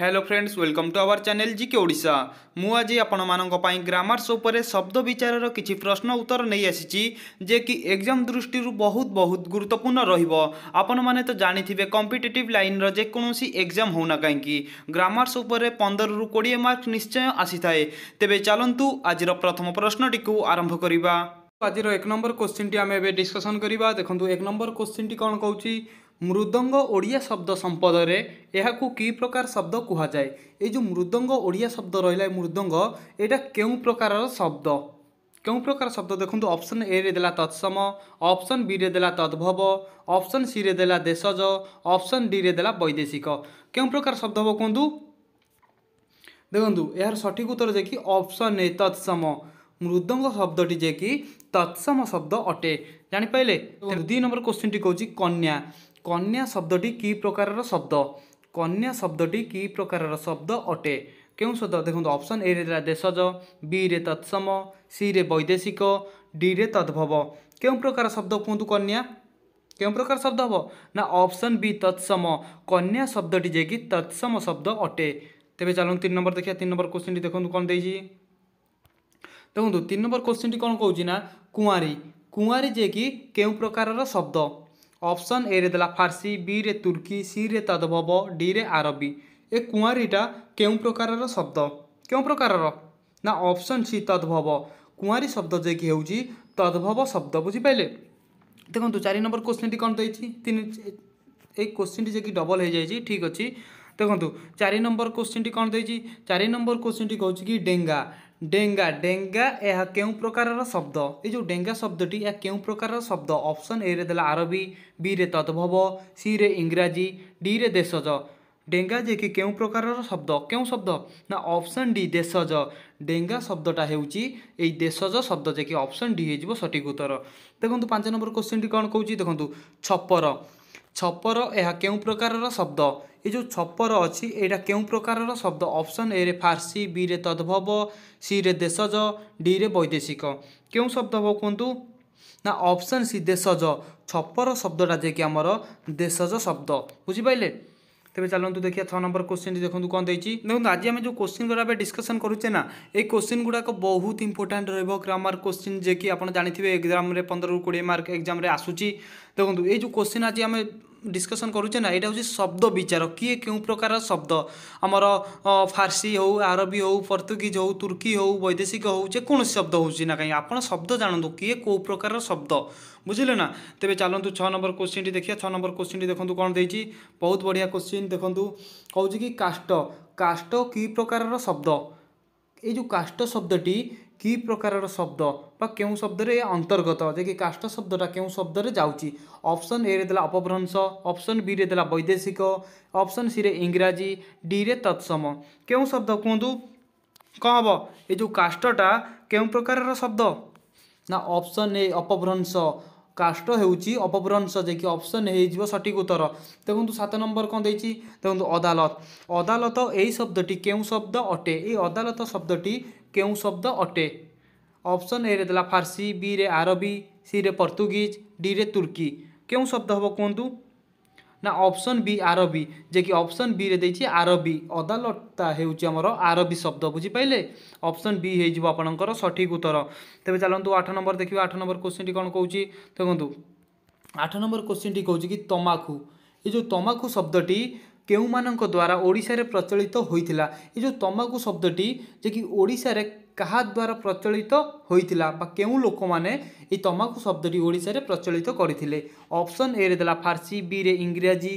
hello friends welcome to our channel GK Odisha মু আজ আপনার গ্রামার্স উপরে শব্দ বিচারর কিছু প্রশ্ন উত্তর নেই আসিছি যে কি এক্সাম দৃষ্টি বহুত বহুত গুরুত্বপূর্ণ রহব আপন মানে তো জাঁথিবে কম্পিটেটিভ লাইনর যেকোনসি এক্সাম হোক না কী গ্রামার্স উপরে পনেরু কোড়িয়ে মার্ক নিশ্চয় আসি থাকে তেবে চলতু আজর প্রথম প্রশ্নটি আরম্ভ করা আজির এক নম্বর কোশ্চিনটি আমি এবে ডিসকসন করা দেখুন এক নম্বর কোশ্চিনটি কম কৌছি ମୃଦଙ୍ଗ ଓଡ଼ିଆ ଶବ୍ଦ ସମ୍ପଦରେ ଏହାକୁ କି ପ୍ରକାର ଶବ୍ଦ କୁହାଯାଏ ଏଇ ଯେଉଁ ମୃଦଙ୍ଗ ଓଡ଼ିଆ ଶବ୍ଦ ରହିଲା ମୃଦଙ୍ଗ ଏଇଟା କେଉଁ ପ୍ରକାରର ଶବ୍ଦ କେଉଁ ପ୍ରକାର ଶବ୍ଦ ଦେଖନ୍ତୁ ଅପସନ୍ ଏରେ ଦେଲା ତତ୍ସମ ଅପସନ୍ ବିରେ ଦେଲା ତଦ୍ଭବ ଅପସନ୍ ସିରେ ଦେଲା ଦେଶଜ ଅପସନ୍ ଡିରେ ଦେଲା ବୈଦେଶିକ କେଉଁ ପ୍ରକାର ଶବ୍ଦ ହେବ କୁହନ୍ତୁ ଦେଖନ୍ତୁ ଏହାର ସଠିକ ଉତ୍ତର ଯେ କି ଅପସନ୍ ଏ ତତ୍ସମ ମୃଦଙ୍ଗ ଶବ୍ଦଟି ଯେ କି ତତ୍ସମ ଶବ୍ଦ ଅଟେ ଜାଣିପାରିଲେ ଦୁଇ ନମ୍ବର କୋଶ୍ଚିନ୍ଟି କହୁଛି କନ୍ୟା कन्या शब्दी की प्रकार शब्द कन्या शब्द की प्रकार शब्द अटे केही शब्द देख्नु अप्सन ए देशज विरे तत्सम सिएर वैदेशिक डिरे तद्भव केही प्रकार शब्द कन्या केही प्रकार शब्द हे नपसन वि तत्सम कन्या शब्दी जेक तत्सम शब्द अटे तेन नम्बर देखिया तिन नम्बर क्वेसन कन्टु तिन नम्बर क्वेसन कन्चिना कुँ री कुँ री जेक केही प्रकार र शब्द অপশন এ রে দেলা ফার্সি বি রে তুর্কি সি রে তদভব ডি রে আরবি এ কুয়ারিটা কেউ প্রকারর শব্দ কেউ প্রকারর না অপশন সি তদ্ভব কুয়ারি শব্দ যে কি হচ্ছে তদ্ভব শব্দ বুঝি পাইলে দেখুন চারি নম্বর কোশ্চিনটি কম দিয়েছি তিন এই কোশ্চিনটি যে কি ডবল হয়ে যাই ঠিক অছি দেখুন চারি নম্বর কোশ্চিনটি কম দিয়েছি চারি নম্বর কোশ্চিনটি কৌছি কি ডেঙ্গা ଡେଙ୍ଗା ଡେଙ୍ଗା ଏହା କେଉଁ ପ୍ରକାରର ଶବ୍ଦ ଏ ଯେଉଁ ଡେଙ୍ଗା ଶବ୍ଦଟି ଏହା କେଉଁ ପ୍ରକାରର ଶବ୍ଦ ଅପସନ୍ ଏରେ ଦେଲା ଆରବୀ ବିରେ ତଦ୍ଭବ ସିରେ ଇଂରାଜୀ ଡିରେ ଦେଶଜ ଡେଙ୍ଗା ଯେ କି କେଉଁ ପ୍ରକାରର ଶବ୍ଦ କେଉଁ ଶବ୍ଦ ନା ଅପସନ୍ ଡି ଦେଶଜ ଡେଙ୍ଗା ଶବ୍ଦଟା ହେଉଛି ଏଇ ଦେଶଜ ଶବ୍ଦ ଯେ କି ଅପସନ୍ ଡି ହେଇଯିବ ସଠିକ୍ ଉତ୍ତର ଦେଖନ୍ତୁ ପାଞ୍ଚ ନମ୍ବର କ୍ୱେଶ୍ଚିନ୍ଟି କ'ଣ କହୁଛି ଦେଖନ୍ତୁ ଛପର ଛପର ଏହା କେଉଁ ପ୍ରକାରର ଶବ୍ଦ ଏ ଯେଉଁ ଛପର ଅଛି ଏଇଟା କେଉଁ ପ୍ରକାରର ଶବ୍ଦ ଅପସନ୍ ଏରେ ଫାର୍ସି ବିରେ ତଦ୍ଭବ ସିରେ ଦେଶଜ ଡିରେ ବୈଦେଶିକ କେଉଁ ଶବ୍ଦ ହେବ କୁହନ୍ତୁ ନା ଅପସନ୍ ସି ଦେଶଜ ଛପର ଶବ୍ଦଟା ଯିଏକି ଆମର ଦେଶଜ ଶବ୍ଦ ବୁଝିପାରିଲେ ତେବେ ଚାଲନ୍ତୁ ଦେଖିବା ଛଅ ନମ୍ବର କୋଶ୍ଚିନ୍ ଦେଖନ୍ତୁ କ'ଣ ଦେଇଛି ଦେଖନ୍ତୁ ଆଜି ଆମେ ଯେଉଁ କୋଶ୍ଚିନ୍ ଗୁଡ଼ା ଏବେ ଡିସ୍କସନ୍ କରୁଛେ ନା ଏଇ କୋଶ୍ଚିନ୍ ଗୁଡ଼ାକ ବହୁତ ଇମ୍ପୋର୍ଟାଣ୍ଟ ରହିବ ଗ୍ରାମାର କୋଶ୍ଚିନ୍ ଯିଏକି ଆପଣ ଜାଣିଥିବେ ଏକ୍ଜାମ୍ରେ ପନ୍ଦରରୁ କୋଡ଼ିଏ ମାର୍କ ଏକ୍ଜାମ୍ରେ ଆସୁଛି ଦେଖନ୍ତୁ ଏଇ ଯେଉଁ କୋଶ୍ଚିନ୍ ଆଜି ଆମେ ডিসকসন করুছে না এটা হচ্ছে শব্দ বিচার কিয়ে কেউ প্রকার শব্দ আমার ফার্সি হো আরবি হো পর্তুগিজ হো তুর্কি হো বৈদেশিক হো যেকোন শব্দ হচ্ছে না কাই আপনার শব্দ জাণতু কিয়ে কেউ প্রকার শব্দ বুঝলে না তেমনি চালু ছ নম্বর কোশ্চিনটি দেখা ছ নম্বর কোশ্চিনটি দেখুন কোণ দিয়েছি বহুত বড়িয়া কোশ্চিন দেখুন কৌছি কি কাষ্ট কাষ্ট কি প্রকারর শব্দ এই যে কাষ্ট শব্দটি कि प्रकार शब्द बा केही शब्दले अन्तर्गत काष्ठ शब्द केही शब्दले जाउँ अप्सन ए अपभ्रंश अप्सन विरे देला वैदेशिक अप्सन सिए डी रे तत्सम केही शब्द कि कब यो जो काठटा केही प्रकार र शब्द ना अप्सन ए अपभ्रंश काष्ट हेर्छु अपभ्रंशक अप्सन हुज सठिक उत्तर देख्नु सात नम्बर कन्टु अदालत अदालत ए शब्द केब्द अटे ए अदालत शब्द टी शब्द अटे अप्सन ए फारसी बी विरे आरबी सिएर पर्तुगिज डि तुर्की केही शब्द हौ कु ନା ଅପସନ୍ ବି ଆରବି ଯେ କି ଅପସନ୍ ବିରେ ଦେଇଛି ଆରବି ଅଦାଲତା ହେଉଛି ଆମର ଆରବି ଶବ୍ଦ ବୁଝିପାରିଲେ ଅପସନ୍ ବି ହେଇଯିବ ଆପଣଙ୍କର ସଠିକ୍ ଉତ୍ତର ତେବେ ଚାଲନ୍ତୁ ଆଠ ନମ୍ବର ଦେଖିବା ଆଠ ନମ୍ବର କୋଶ୍ଚିନ୍ଟି କ'ଣ କହୁଛି ଦେଖନ୍ତୁ ଆଠ ନମ୍ବର କୋଶ୍ଚିନ୍ଟି କହୁଛି କି ତମାଖୁ ଏ ଯେଉଁ ତମାଖୁ ଶବ୍ଦଟି କେଉଁମାନଙ୍କ ଦ୍ୱାରା ଓଡ଼ିଶାରେ ପ୍ରଚଳିତ ହୋଇଥିଲା ଏ ଯେଉଁ ତମାଖୁ ଶବ୍ଦଟି ଯେ କି ଓଡ଼ିଶାରେ କାହା ଦ୍ୱାରା ପ୍ରଚଳିତ ହୋଇଥିଲା ବା କେଉଁ ଲୋକମାନେ ଏଇ ତମାଖୁ ଶବ୍ଦଟି ଓଡ଼ିଶାରେ ପ୍ରଚଳିତ କରିଥିଲେ ଅପସନ୍ ଏରେ ଦେଲା ଫାର୍ସୀ ବିରେ ଇଂରାଜୀ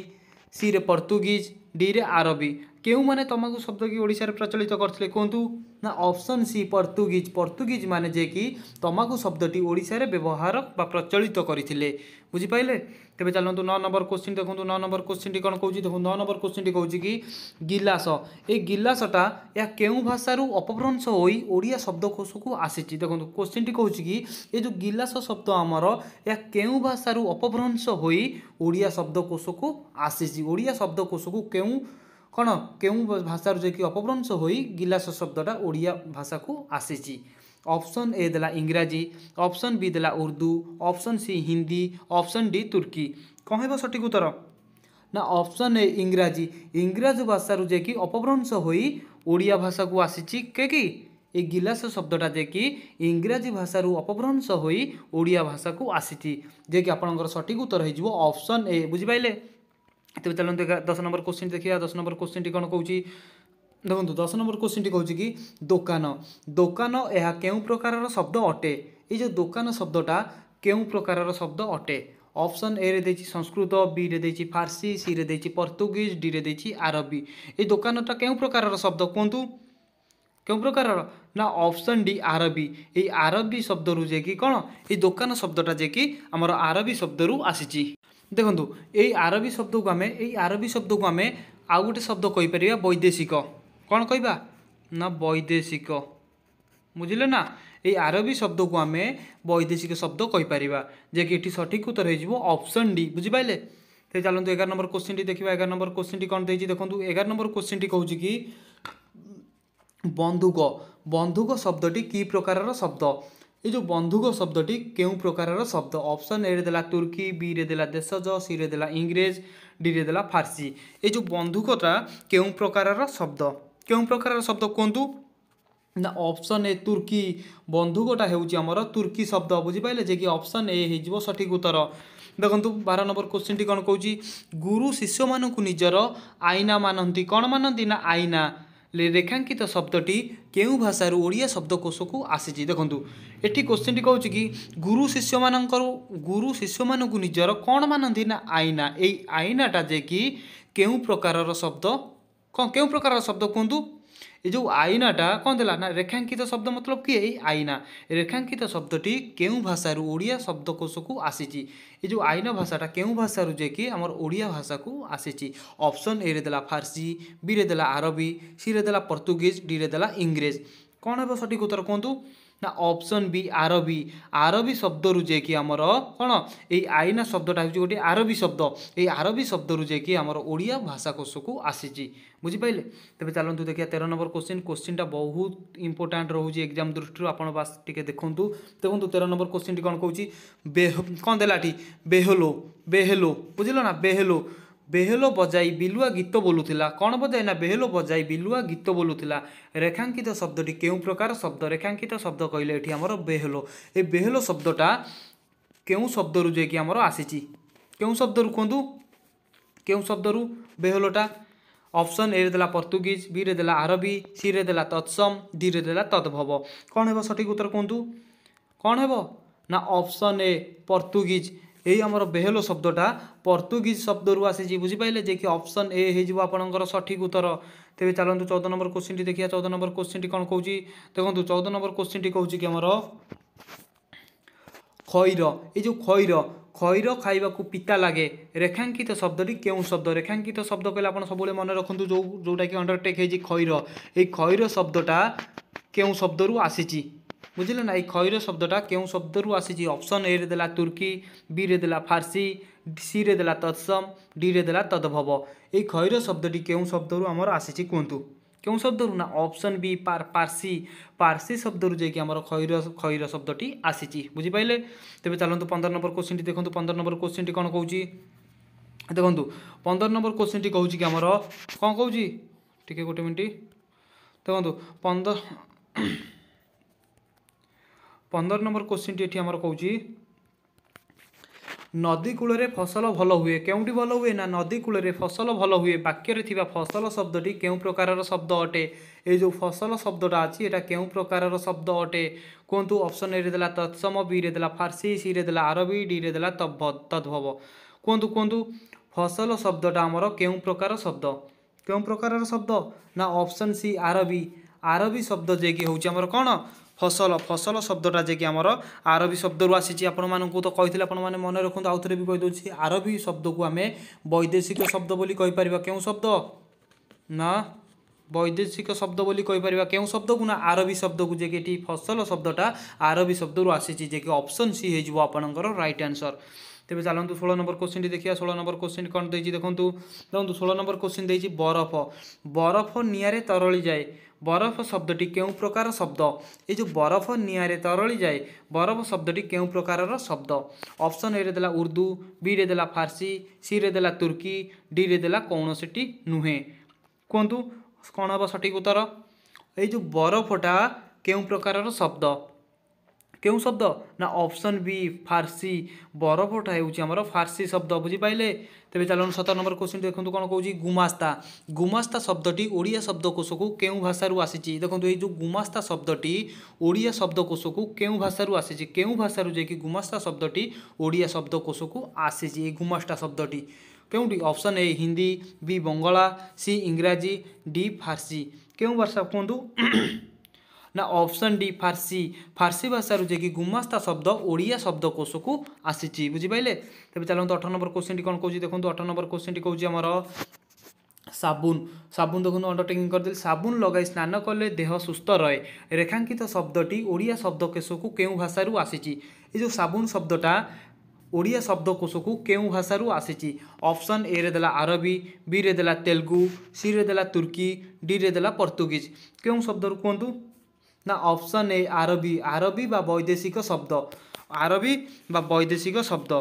ସିରେ ପର୍ତ୍ତୁଗୀଜ ଡିରେ ଆରବୀ କେଉଁମାନେ ତମାଖୁ ଶବ୍ଦ କି ଓଡ଼ିଶାରେ ପ୍ରଚଳିତ କରିଥିଲେ କୁହନ୍ତୁ ନା ଅପସନ୍ ସି ପର୍ତ୍ତୁଗୀଜ୍ ପର୍ତ୍ତୁଗୀଜ୍ମାନେ ଯେ କି ତମାଖୁ ଶବ୍ଦଟି ଓଡ଼ିଶାରେ ବ୍ୟବହାର ବା ପ୍ରଚଳିତ କରିଥିଲେ ବୁଝିପାରିଲେ ତେବେ ଚାଲନ୍ତୁ ନଅ ନମ୍ବର କୋଶ୍ଚିନ୍ ଦେଖନ୍ତୁ ନଅ ନମ୍ବର କୋଶ୍ଚିନ୍ଟି କ'ଣ କହୁଛି ଦେଖନ୍ତୁ ନଅ ନମ୍ବର କୋଶ୍ଚିନ୍ଟି କହୁଛି କି ଗିଲାସ ଏଇ ଗିଲାସଟା ଏହା କେଉଁ ଭାଷାରୁ ଅପଭ୍ରଂଶ ହୋଇ ଓଡ଼ିଆ ଶବ୍ଦକୋଷକୁ ଆସିଛି ଦେଖନ୍ତୁ କୋଶ୍ଚିନ୍ଟି କହୁଛି କି ଏ ଯେଉଁ ଗିଲାସ ଶବ୍ଦ ଆମର ଏହା କେଉଁ ଭାଷାରୁ ଅପଭ୍ରଂଶ ହୋଇ ଓଡ଼ିଆ ଶବ୍ଦକୋଷକୁ ଆସିଛି ଓଡ଼ିଆ ଶବ୍ଦକୋଷକୁ କେଉଁ कहाँ केही भाषा जि अपभ्रंश गिलास शब्द ओडिया भाषाको आसि अप्सन ए देला इङराजी अप्सन बी देला Urdu, option C Hindi, option D Turki कठिक उत्तर न अप्सन ए इङ्राजी इङराजी भाषा जाकि अपभ्रंश भाषाको आसि के गिलास शब्दा जेकि इङराजी भाषा अपभ्रंश भाषाको आसि जेक आपण सठिक उत्तर है अप्सन ए बुझि पारे ତେବେ ଚାଲନ୍ତୁ ଦଶ ନମ୍ବର କୋଶ୍ଚିନ୍ ଦେଖିବା ଦଶ ନମ୍ବର କୋଶ୍ଚିନ୍ଟି କ'ଣ କହୁଛି ଦେଖନ୍ତୁ ଦଶ ନମ୍ବର କୋଶ୍ଚିନ୍ଟି କହୁଛି କି ଦୋକାନ ଦୋକାନ ଏହା କେଉଁ ପ୍ରକାରର ଶବ୍ଦ ଅଟେ ଏଇ ଯେଉଁ ଦୋକାନ ଶବ୍ଦଟା କେଉଁ ପ୍ରକାରର ଶବ୍ଦ ଅଟେ ଅପସନ୍ ଏରେ ଦେଇଛି ସଂସ୍କୃତ ବିରେ ଦେଇଛି ଫାର୍ସି ସିରେ ଦେଇଛି ପର୍ତ୍ତୁଗୀଜ ଡିରେ ଦେଇଛି ଆରବୀ ଏଇ ଦୋକାନଟା କେଉଁ ପ୍ରକାରର ଶବ୍ଦ କୁହନ୍ତୁ କେଉଁ ପ୍ରକାରର ନା ଅପସନ୍ ଡି ଆରବୀ ଏଇ ଆରବୀ ଶବ୍ଦରୁ ଯେ କି କ'ଣ ଏଇ ଦୋକାନ ଶବ୍ଦଟା ଯେ କି ଆମର ଆରବୀ ଶବ୍ଦରୁ ଆସିଛି ଦେଖନ୍ତୁ এই ଆରବୀ ଶବ୍ଦକୁ আমি এই ଆରବୀ ଶବ୍ଦକୁ আমি ଆଉ ଗୋଟେ ଶବ୍ଦ କହିପାରିବା ବୈଦେଶିକ କ'ଣ କହିବା ନା ବୈଦେଶିକ ବୁଝିଲେ ନା এই আরবি শব্দকু আমি বৈদেশিক শব্দ কইপার যে কি এটি সঠিক উত্তর হয়ে যাব অপশন ডি বুঝিপারে তো চলতু এগার নম্বর কোশ্চিনটি দেখা এগার নম্বর কোশ্চিনটি কম দিয়েছি দেখুন এগার নম্বর কোশ্চিনটি কৌছি কি বন্ধুক বন্ধুক শব্দটি কি প্রকারর শব্দ ଏ ଯେଉଁ ବନ୍ଧୁକ ଶବ୍ଦଟି କେଉଁ ପ୍ରକାରର ଶବ୍ଦ ଅପସନ୍ ଏରେ ଦେଲା ତୁର୍କୀ ବିରେ ଦେଲା ଦେଶଜ ସିରେ ଦେଲା ଇଂରେଜ ଡିରେ ଦେଲା ଫାର୍ସି ଏ ଯେଉଁ ବନ୍ଧୁକଟା କେଉଁ ପ୍ରକାରର ଶବ୍ଦ କେଉଁ ପ୍ରକାରର ଶବ୍ଦ କୁହନ୍ତୁ ନା ଅପସନ୍ ଏ ତୁର୍କୀ ବନ୍ଧୁକଟା ହେଉଛି ଆମର ତୁର୍କୀ ଶବ୍ଦ ବୁଝିପାରିଲେ ଯେ କି ଅପସନ୍ ଏ ହେଇଯିବ ସଠିକ୍ ଉତ୍ତର ଦେଖନ୍ତୁ ବାର ନମ୍ବର କୋଶ୍ଚିନ୍ଟି କ'ଣ କହୁଛି ଗୁରୁ ଶିଷ୍ୟମାନଙ୍କୁ ନିଜର ଆଇନା ମାନନ୍ତି କ'ଣ ମାନନ୍ତି ନା ଆଇନା ରେଖାଙ୍କିତ ଶବ୍ଦଟି କେଉଁ ଭାଷାରୁ ଓଡ଼ିଆ ଶବ୍ଦକୋଷକୁ ଆସିଛି ଦେଖନ୍ତୁ ଏଠି କୋଶ୍ଚିନ୍ଟି କହୁଛି କି ଗୁରୁ ଶିଷ୍ୟମାନଙ୍କର ଗୁରୁ ଶିଷ୍ୟମାନଙ୍କୁ ନିଜର କ'ଣ ମାନନ୍ତି ନା ଆଇନା ଏଇ ଆଇନାଟା ଯେ କି କେଉଁ ପ୍ରକାରର ଶବ୍ଦ କ'ଣ କେଉଁ ପ୍ରକାରର ଶବ୍ଦ କୁହନ୍ତୁ ଏ ଯେଉଁ ଆଇନାଟା କ'ଣ ଦେଲା ନା ରେଖାଙ୍କିତ ଶବ୍ଦ ମତଲବ କି ଏଇ ଆଇନା ରେଖାଙ୍କିତ ଶବ୍ଦଟି କେଉଁ ଭାଷାରୁ ଓଡ଼ିଆ ଶବ୍ଦକୋଷକୁ ଆସିଛି ଏ ଯେଉଁ ଆଇନା ଭାଷାଟା କେଉଁ ଭାଷାରୁ ଯାଇକି ଆମର ଓଡ଼ିଆ ଭାଷାକୁ ଆସିଛି ଅପସନ୍ ଏରେ ଦେଲା ଫାର୍ସି ବିରେ ଦେଲା ଆରବୀ ସିରେ ଦେଲା ପର୍ତ୍ତୁଗୀଜ ଡିରେ ଦେଲା ଇଂରେଜ କ'ଣ ହେବ ସଠିକ୍ ଉତ୍ତର କୁହନ୍ତୁ ନା ଅପସନ୍ ବି ଆରବି ଆରବି ଶବ୍ଦରୁ ଯିଏକି ଆମର କ'ଣ ଏଇ ଆଇନା ଶବ୍ଦଟା ହେଉଛି ଗୋଟିଏ ଆରବି ଶବ୍ଦ ଏଇ ଆରବି ଶବ୍ଦରୁ ଯିଏକି ଆମର ଓଡ଼ିଆ ଭାଷାକୋଷକୁ ଆସିଛି ବୁଝିପାରିଲେ ତେବେ ଚାଲନ୍ତୁ ଦେଖିବା ତେର ନମ୍ବର କୋଶ୍ଚିନ୍ କୋଶ୍ଚିନ୍ଟା ବହୁତ ଇମ୍ପୋର୍ଟାଣ୍ଟ ରହୁଛି ଏକ୍ଜାମ୍ ଦୃଷ୍ଟିରୁ ଆପଣ ବାସ୍ ଟିକେ ଦେଖନ୍ତୁ ଦେଖନ୍ତୁ ତେର ନମ୍ବର କୋଶ୍ଚିନ୍ଟି କ'ଣ କହୁଛି ବେହ କ'ଣ ଦେଲା ଏଠି ବେହଲୋ ବେହେଲୋ ବୁଝିଲ ନା ବେହେଲୋ ବେହେଲ ବଜାଇ ବିଲୁଆ ଗୀତ ବୋଲୁଥିଲା କ'ଣ ବଜାଏ ନା ବେହେଲ ବଜାଇ ବିଲୁଆ ଗୀତ ବୋଲୁଥିଲା ରେଖାଙ୍କିତ ଶବ୍ଦଟି କେଉଁ ପ୍ରକାର ଶବ୍ଦ ରେଖାଙ୍କିତ ଶବ୍ଦ କହିଲେ ଏଠି ଆମର ବେହେଲ ଏ ବେହେଲ ଶବ୍ଦଟା କେଉଁ ଶବ୍ଦରୁ ଯାଇକି ଆମର ଆସିଛି କେଉଁ ଶବ୍ଦରୁ କୁହନ୍ତୁ କେଉଁ ଶବ୍ଦରୁ ବେହେଲଟା ଅପସନ୍ ଏରେ ଦେଲା ପର୍ତ୍ତୁଗୀଜ ବିରେ ଦେଲା ଆରବୀ ସିରେ ଦେଲା ତତ୍ସମ ଡିରେ ଦେଲା ତଦ୍ଭବ କ'ଣ ହେବ ସଠିକ୍ ଉତ୍ତର କୁହନ୍ତୁ କ'ଣ ହେବ ନା ଅପସନ୍ ଏ ପର୍ତ୍ତୁଗୀଜ এই আমার বেহেলো শব্দটা পর্তুগিজ শব্দরু আসিছি বুঝিপারে যে কি অপসন এ হয়ে আপনার সঠিক উত্তর তেবে চালু চৌদ নম্বর কোশ্চিনটি দেখা চৌদ নম্বর কোশ্চিনটি কম কৌছি দেখুন চৌদ নম্বর কোশ্চিনটি কৌছি কি আমার খৈর এই যে খৈর খৈর খাইবাকু পিতা লাগে রেখাঙ্কিত শব্দটি কেউ শব্দ রেখাঙ্কিত শব্দ কলে আপনার সবুলে মনে রাখতু যেটা কি অন্ডরটেক হয়েছে খৈর এই খৈর শব্দটা কেউ শব্দরু আসিছি ବୁଝିଲେ ନା ଏଇ ଖଇର ଶବ୍ଦଟା କେଉଁ ଶବ୍ଦରୁ ଆସିଛି ଅପସନ୍ ଏରେ ଦେଲା ତୁର୍କୀ ବିରେ ଦେଲା ଫାର୍ସି ସିରେ ଦେଲା ତତ୍ସମ ଡିରେ ଦେଲା ତଦ୍ଭବ ଏଇ ଖଇର ଶବ୍ଦଟି କେଉଁ ଶବ୍ଦରୁ ଆମର ଆସିଛି କୁହନ୍ତୁ କେଉଁ ଶବ୍ଦରୁ ନା ଅପସନ୍ ବି ପାର୍ସି ପାର୍ସି ଶବ୍ଦରୁ ଯାଇକି ଆମର ଖଇର ଖଇର ଶବ୍ଦଟି ଆସିଛି ବୁଝିପାରିଲେ ତେବେ ଚାଲନ୍ତୁ ପନ୍ଦର ନମ୍ବର କୋଶ୍ଚିନ୍ଟି ଦେଖନ୍ତୁ ପନ୍ଦର ନମ୍ବର କୋଶ୍ଚିନ୍ଟି କ'ଣ କହୁଛି ଦେଖନ୍ତୁ ପନ୍ଦର ନମ୍ବର କୋଶ୍ଚିନ୍ଟି କହୁଛି କି ଆମର କ'ଣ କହୁଛି ଟିକେ ଗୋଟେ ମିନିଟ୍ ଦେଖନ୍ତୁ ପନ୍ଦର पन्ध्र नम्बर क्वेशन टी नदी कि नदीकूल फसल भल हुँदै केही भु नदीकूले फसल भल हुँदै बाक्यले थासल शब्द टी केही प्रकार र शब्द अटे जो फसल शब्द अझ केही प्रकार र शब्द अटे कति अप्सन ए बि देला फारसी सिएर देला आरबी डिएर देला तद्भव कसल शब्द केही प्रकार शब्द केही शब्द ना अप्सन सी आरबी आरबी शब्द जे हौ ফসল ফসল শব্দটা যে কি আমার আরবী শব্দরু আসিছি আপনার তো কে আপনার মনে রাখুন আউথরে বি কেদি আরবী শব্দকু আমি বৈদেশিক শব্দ বলে কইপার কেউ শব্দ না বৈদেশিক শব্দ বলে কইপার কেউ শব্দকু না আরবী শব্দকু যে কি এটি ফসল শব্দটা আরবী শব্দরু আসিছি যে কি অপশন সি হয়ে যাব আপনার রাইট আনসর তবে চালু ষোল নম্বর কোশ্চিনটি দেখা ষোল নম্বর কোশ্চিন কম দেখুন দেখুন ষোল নম্বর কোশ্চিন দিয়েছি বরফ বরফ নিয়ারে তরলি যায় बरफ शब्दटी केही प्रकार शब्द ए जो बरफ निँले तरलीजाए बरफ शब्दटी केही प्रकार शब्द अप्सन एर्दु वि रे देला फारसी सिरे देला तुर्की डिएर देला नुहे कौँसटी नुहेँ कठिक उत्तर ए जो बरफटा केही प्रकार र शब्द କେଉଁ ଶବ୍ଦ ନା ଅପସନ୍ ବି ଫାର୍ସି ବରଫଟା ହେଉଛି ଆମର ଫାର୍ସି ଶବ୍ଦ ବୁଝିପାରିଲେ ତେବେ ଚାଲନ୍ତୁ ସତର ନମ୍ବର କୋଶ୍ଚିନ୍ ଦେଖନ୍ତୁ କ'ଣ କହୁଛି ଗୁମାସ୍ତା ଗୁମାସ୍ତା ଶବ୍ଦଟି ଓଡ଼ିଆ ଶବ୍ଦକୋଷକୁ କେଉଁ ଭାଷାରୁ ଆସିଛି ଦେଖନ୍ତୁ ଏଇ ଯେଉଁ ଗୁମାସ୍ତା ଶବ୍ଦଟି ଓଡ଼ିଆ ଶବ୍ଦକୋଷକୁ କେଉଁ ଭାଷାରୁ ଆସିଛି କେଉଁ ଭାଷାରୁ ଯାଇକି ଗୁମାସ୍ତା ଶବ୍ଦଟି ଓଡ଼ିଆ ଶବ୍ଦକୋଷକୁ ଆସିଛି ଏଇ ଗୁମାସ୍ତା ଶବ୍ଦଟି କେଉଁଠି option A Hindi B Bangla C Ingraji D Farsi କେଉଁ ଭାଷା କୁହନ୍ତୁ ନା ଅପସନ୍ ଡି ଫାର୍ସି ଫାର୍ସି ଭାଷାରୁ ଯିଏକି ଗୁମାସ୍ତା ଶବ୍ଦ ଓଡ଼ିଆ ଶବ୍ଦକୋଷକୁ ଆସିଛି ବୁଝିପାରିଲେ ତେବେ ଚାଲନ୍ତୁ ଅଠର ନମ୍ବର କୋଶ୍ଚିନ୍ଟି କ'ଣ କହୁଛି ଦେଖନ୍ତୁ ଅଠର ନମ୍ବର କୋଶ୍ଚିନ୍ଟି କହୁଛି ଆମର সাবুন সাবুন দেখুন অন্ডারটেকিং করেদেলে সাবুন লগাই স্নান কলে দেহ সুস্থ রয়ে রেখাঙ্কিত শব্দটি ওড়িয়া শব্দকেশকু কেউ ভাষার আসিছি এই যে সাবুন শব্দটা ওড়িয়া শব্দকোষকু কেউ ভাষার আসিছি অপশন এ রে দেলা আরবি বি রে দেলা তেলুগু সি রে দেলা তুর্কি ডি রে দেলা পর্তুগিজ কেউ শব্দর কুহতু না অপশন এ আরবি আরবি বা বৈদেশিক শব্দ আরবি বা বৈদেশিক শব্দ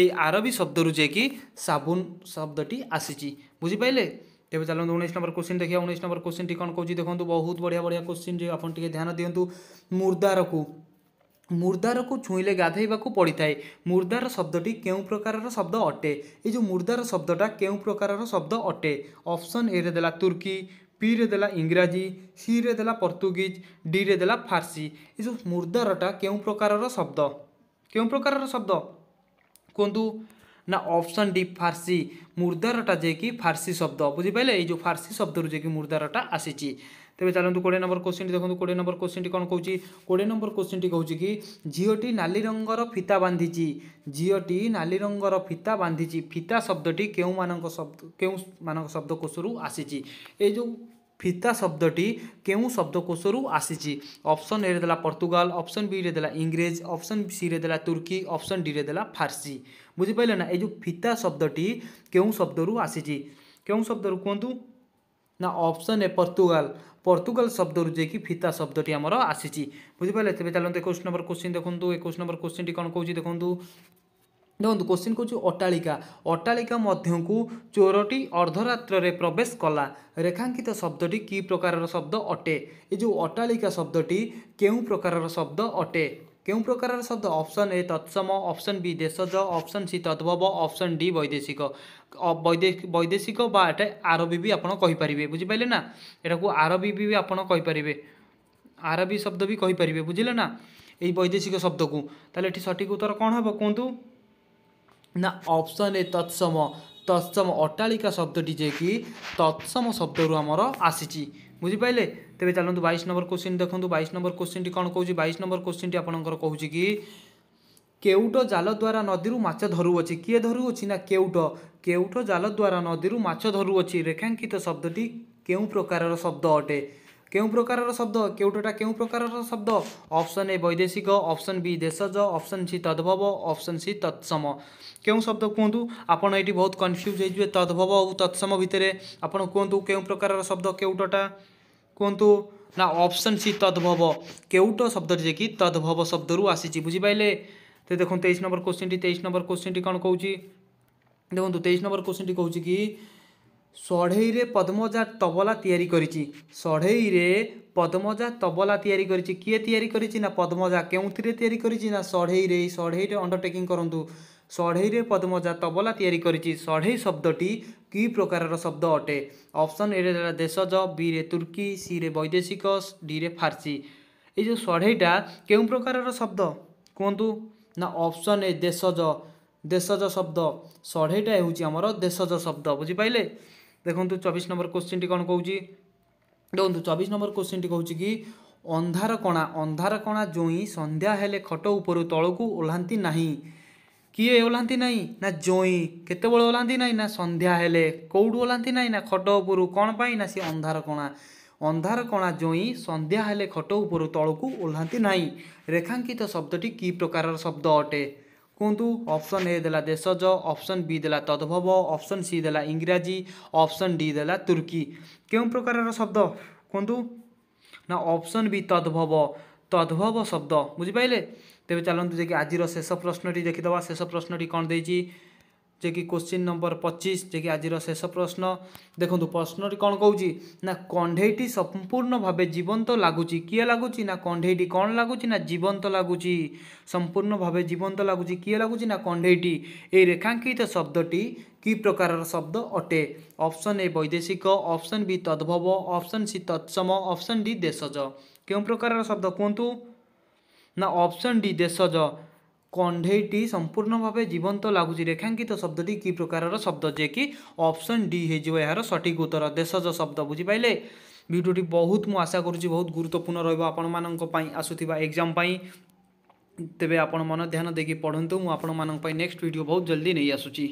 এই আরবি যে কি সাবুন শব্দটি আসিছি বুঝিপারে তবে চলুন উনিশ নম্বর কোশ্চিন দেখা উনিশ নম্বর কোশ্চিনটি কম কৌছি দেখুন বহুত বড়িয়া বড়িয়া কোশ্চিন যে আপনার টিকিয়ে ধ্যান দিও মুর্দারকু মুর্দারকু ছুঁইলে পড়ি পড়িথায় মুর্দার শব্দটি কেউ প্রকারর শব্দ অটে এই যে মুর্দার শব্দটা কেউ প্রকারর শব্দ অটে অপশন এ রে দেলা তুর্কি kiri de la ingraji kiri de la portugiz kiri de la parsie kiri de la murda rata kiri de la prokaros abdo kiri de la prokaros abdo ନା ଅପସନ୍ ଡି ଫାର୍ସି ମୁର୍ଦ୍ଦାରଟା ଯିଏକି ଫାର୍ସି ଶବ୍ଦ ବୁଝିପାରିଲେ ଏଇ ଯେଉଁ ଫାର୍ସି ଶବ୍ଦରୁ ଯିଏକି ମୁର୍ଦ୍ଦାରଟା ଆସିଛି ତେବେ ଚାଲନ୍ତୁ କୋଡ଼ିଏ ନମ୍ବର କୋଶ୍ଚିନ୍ଟି ଦେଖନ୍ତୁ କୋଡ଼ିଏ ନମ୍ବର କୋଶ୍ଚିନ୍ଟି କ'ଣ କହୁଛି କୋଡ଼ିଏ ନମ୍ବର କୋଶ୍ଚିନ୍ଟି କହୁଛି କି ଝିଅଟି ନାଲି ରଙ୍ଗର ଫିତା ବାନ୍ଧିଛି ଝିଅଟି ନାଲି ରଙ୍ଗର ଫିତା ବାନ୍ଧିଛି ଫିତା ଶବ୍ଦଟି କେଉଁମାନଙ୍କ ଶବ୍ଦ କେଉଁମାନଙ୍କ ଶବ୍ଦକୋଷରୁ ଆସିଛି ଏଇ ଯେଉଁ ଫିତା ଶବ୍ଦଟି କେଉଁ ଶବ୍ଦକୋଷରୁ ଆସିଛି ଅପସନ୍ ଏରେ ଦେଲା ପର୍ତ୍ତୁଗାଲ ଅପସନ୍ ବିରେ ଦେଲା ଇଂରେଜ ଅପସନ୍ ସିରେ ଦେଲା ତୁର୍କୀ ଅପସନ୍ ଡିରେ ଦେଲା ଫାର୍ସି ବୁଝିପାରିଲେ ନା ଏ ଯେଉଁ ଫିତା ଶବ୍ଦଟି କେଉଁ ଶବ୍ଦରୁ ଆସିଛି କେଉଁ ଶବ୍ଦରୁ କୁହନ୍ତୁ ନା ଅପସନ୍ ଏ ପର୍ତ୍ତୁଗାଲ ପର୍ତ୍ତୁଗାଲ ଶବ୍ଦରୁ ଯାଇକି ଫିତା ଶବ୍ଦଟି ଆମର ଆସିଛି ବୁଝିପାରିଲେ ତେବେ ଚାଲନ୍ତୁ ଏକୋଇଶ ନମ୍ବର କୋଶ୍ଚିନ୍ ଦେଖନ୍ତୁ ଏକୋଇଶ ନମ୍ବର କୋଶ୍ଚିନ୍ଟି କ'ଣ କହୁଛି ଦେଖନ୍ତୁ ଦେଖନ୍ତୁ କୋଶ୍ଚିନ୍ କହୁଛି ଅଟାଳିକା ଅଟାଳିକା ମଧ୍ୟକୁ ଚୋରଟି ଅର୍ଦ୍ଧରାତ୍ରରେ ପ୍ରବେଶ କଲା ରେଖାଙ୍କିତ ଶବ୍ଦଟି କି ପ୍ରକାରର ଶବ୍ଦ ଅଟେ ଏ ଯେଉଁ ଅଟାଳିକା ଶବ୍ଦଟି କେଉଁ ପ୍ରକାରର ଶବ୍ଦ ଅଟେ କେଉଁ ପ୍ରକାରର ଶବ୍ଦ ଅପ୍ସନ୍ ଏ ତତ୍ସମ ଅପ୍ସନ୍ ବି ଦେଶଜ ଅପ୍ସନ୍ ସି ତଦ୍ଭବ ଅପ୍ସନ୍ ଡି ବୈଦେଶିକ ବୈଦେଶିକ ବା ଏଟା ଆରବି ବି ଆପଣ କହିପାରିବେ ବୁଝିପାରିଲେ ନା ଏଟାକୁ ଆରବି ବି ଆପଣ କହିପାରିବେ ଆରବି ଶବ୍ଦ ବି କହିପାରିବେ ବୁଝିଲେ ନା ଏଇ ବୈଦେଶିକ ଶବ୍ଦକୁ ତାହେଲେ ଏଠି ସଠିକ ଉତ୍ତର କ'ଣ ହେବ କୁହନ୍ତୁ ना अप्सन ए तत्सम तत्सम अट्टालिक शब्द टिक तत्सम शब्द आसी आमर आसिछ बुझिपारे तपाईँ चाहन्छु बइस नम्बर क्वेसन देख्नु बइस नम्बर क्वश्चिन्टी कि बइस नम्बर क्वेसन टी आउँछ कि केहीटो जालद्वारा नदीहरू माछ धरु के धरु ना जाल केलद्वारा नदीहरू माछ धरु रेखांकित शब्द शब्दी केउ प्रकार शब्द अटे क्यों प्रकार शब्द केवटा के शब्द अप्सन ए वैदेशिक अप्सन बी देशज अप्सन सी तद्भव अप्सन सी तत्सम क्यों शब्द कहतु आपत बहुत कन्फ्यूज हो तद्भव और तत्सम भितर आपतु क्यों प्रकार शब्द केवटा कहतु ना अप्सन सी तद्भव केवट शब्द जे कि तद्भव शब्द रू आसी बुझीपाले तो देखो तेईस नंबर क्वेश्चन टी तेईस नंबर क्वेश्चन टी कौन कौन देखो तेईस नंबर क्वेश्चन टी कौ कि ସଢ଼େଇରେ ପଦ୍ମଜା ତବଲା ତିଆରି କରିଛି ସଢ଼େଇରେ ପଦ୍ମଜା ତବଲା ତିଆରି କରିଛି କିଏ ତିଆରି କରିଛି ନା ପଦ୍ମଜା କେଉଁଥିରେ ତିଆରି କରିଛି ନା ସଢ଼େଇରେ ଏଇ ସଢ଼େଇରେ ଅଣ୍ଡରଟେକିଂ କରନ୍ତୁ ସଢ଼େଇରେ ପଦ୍ମଜା ତବଲା ତିଆରି କରିଛି ସଢ଼େଇ ଶବ୍ଦଟି କି ପ୍ରକାରର ଶବ୍ଦ ଅଟେ ଅପସନ୍ ଏରେ ହେଲା ଦେଶଜ ବିରେ ତୁର୍କୀ ସିରେ ବୈଦେଶିକ ଡିରେ ଫାର୍ସି ଏଇ ଯେଉଁ ସଢ଼େଇଟା କେଉଁ ପ୍ରକାରର ଶବ୍ଦ କୁହନ୍ତୁ ନା ଅପସନ୍ ଏ ଦେଶଜ ଦେଶଜ ଶବ୍ଦ ସଢ଼େଇଟା ହେଉଛି ଆମର ଦେଶଜ ଶବ୍ଦ ବୁଝିପାରିଲେ ଦେଖନ୍ତୁ ଚବିଶ ନମ୍ବର କୋଶ୍ଚିନ୍ଟି କ'ଣ କହୁଛି ଦେଖନ୍ତୁ ଚବିଶ ନମ୍ବର କୋଶ୍ଚିନ୍ଟି କହୁଛି କି ଅନ୍ଧାର କଣା ଅନ୍ଧାର କଣା ଜଇଁ ସନ୍ଧ୍ୟା ହେଲେ ଖଟ ଉପରୁ ତଳକୁ ଓହ୍ଲାନ୍ତି ନାହିଁ କିଏ ଓହ୍ଲାନ୍ତି ନାହିଁ ନା ଜଇଁ କେତେବେଳେ ଓହ୍ଲାନ୍ତି ନାହିଁ ନା ସନ୍ଧ୍ୟା ହେଲେ କେଉଁଠୁ ଓହ୍ଲାନ୍ତି ନାହିଁ ନା ଖଟ ଉପରୁ କ'ଣ ପାଇଁ ନା ସେ ଅନ୍ଧାର କଣା ଅନ୍ଧାର କଣା ଜଇଁ ସନ୍ଧ୍ୟା ହେଲେ ଖଟ ଉପରୁ ତଳକୁ ଓହ୍ଲାନ୍ତି ନାହିଁ ରେଖାଙ୍କିତ ଶବ୍ଦଟି କି ପ୍ରକାରର ଶବ୍ଦ ଅଟେ କୁହନ୍ତୁ ଅପସନ୍ ଏ ଦେଲା ଦେଶଜ ଅପସନ୍ ବି ଦେଲା ତଦ୍ଭବ ଅପସନ୍ ସି ଦେଲା ଇଂରାଜୀ ଅପସନ୍ ଡି ଦେଲା ତୁର୍କୀ କେଉଁ ପ୍ରକାରର ଶବ୍ଦ କୁହନ୍ତୁ ନା ଅପସନ୍ ବି ତଦ୍ଭବ ତଦ୍ଭବ ଶବ୍ଦ ବୁଝିପାରିଲେ ତେବେ ଚାଲନ୍ତୁ ଯାଇକି ଆଜିର ଶେଷ ପ୍ରଶ୍ନଟି ଦେଖିଦେବା ଶେଷ ପ୍ରଶ୍ନଟି କ'ଣ ଦେଇଛି ଯେ କି କୋଶ୍ଚିନ୍ ନମ୍ବର ପଚିଶ ଯେ କି ଆଜିର ଶେଷ ପ୍ରଶ୍ନ ଦେଖନ୍ତୁ ପ୍ରଶ୍ନଟି କ'ଣ କହୁଛି ନା କଣ୍ଢେଇଟି ସମ୍ପୂର୍ଣ୍ଣ ଭାବେ ଜୀବନ୍ତ ଲାଗୁଛି କିଏ ଲାଗୁଛି ନା କଣ୍ଢେଇଟି କ'ଣ ଲାଗୁଛି ନା ଜୀବନ୍ତ ଲାଗୁଛି ସମ୍ପୂର୍ଣ୍ଣ ଭାବେ ଜୀବନ୍ତ ଲାଗୁଛି କିଏ ଲାଗୁଛି ନା କଣ୍ଢେଇଟି ଏହି ରେଖାଙ୍କିତ ଶବ୍ଦଟି କି ପ୍ରକାରର ଶବ୍ଦ ଅଟେ ଅପସନ୍ ଏ ବୈଦେଶିକ ଅପସନ୍ ବି ତଦ୍ଭବ ଅପସନ୍ ସି ତତ୍ସମ ଅପସନ୍ ଡି ଦେଶଜ କେଉଁ ପ୍ରକାରର ଶବ୍ଦ କୁହନ୍ତୁ ନା ଅପସନ୍ ଡି ଦେଶଜ କଣ୍ଢେଇଟି ସମ୍ପୂର୍ଣ୍ଣ ଭାବେ ଜୀବନ୍ତ ଲାଗୁଛି ରେଖାଙ୍କିତ ଶବ୍ଦଟି କି ପ୍ରକାରର ଶବ୍ଦ ଯିଏକି ଅପସନ୍ ଡି ହୋଇଯିବ ଏହାର ସଠିକ୍ ଉତ୍ତର ଦେଶଜ ଶବ୍ଦ ବୁଝିପାରିଲେ ଭିଡ଼ିଓଟି ବହୁତ ମୁଁ ଆଶା କରୁଛି ବହୁତ ଗୁରୁତ୍ୱପୂର୍ଣ୍ଣ ରହିବ ଆପଣମାନଙ୍କ ପାଇଁ ଆସୁଥିବା ଏକ୍ଜାମ୍ ପାଇଁ ତେବେ ଆପଣ ମନ ଧ୍ୟାନ ଦେଇକି ପଢ଼ନ୍ତୁ ମୁଁ ଆପଣମାନଙ୍କ ପାଇଁ ନେକ୍ସଟ ଭିଡ଼ିଓ ବହୁତ ଜଲ୍ଦି ନେଇ ଆସୁଛି